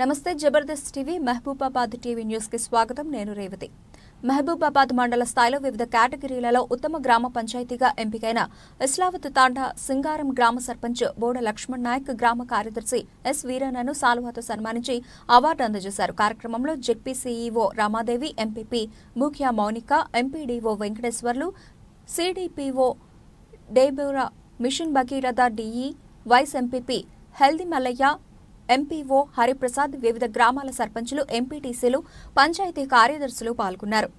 నమస్తే Jabardasth TV Mahabubabad TV news కి స్వాగతం నేను రేవతి మహబూబాబాద్ మండల స్థాయిలో వివిధ కేటగిరీలలో ఉత్తమ గ్రామ పంచాయతీగా ఎంపికైన ఇస్లావత్ తాండా సింగారం గ్రామ సర్పంచ్ బోడ లక్ష్మణ్ నాయక్ గ్రామ కార్యదర్శి ఎస్ వీరన్నను సాలువాతో సన్మానించి అవార్డు అందజేశారు కార్యక్రమంలో జెడ్పీ సీఈఓ రామాదేవి ఎంపీపీ ముఖ్య Mounika MPDO Venkateswarlu CDPO Debura mission Bhagiratha DE vice MPP హెల్దీ మల్లయ్య ఎంపీఓ హరిప్రసాద్ వివిధ గ్రామాల సర్పంచులు ఎంపీటీసీలు పంచాయతీ కార్యదర్శులు పాల్గొన్నారు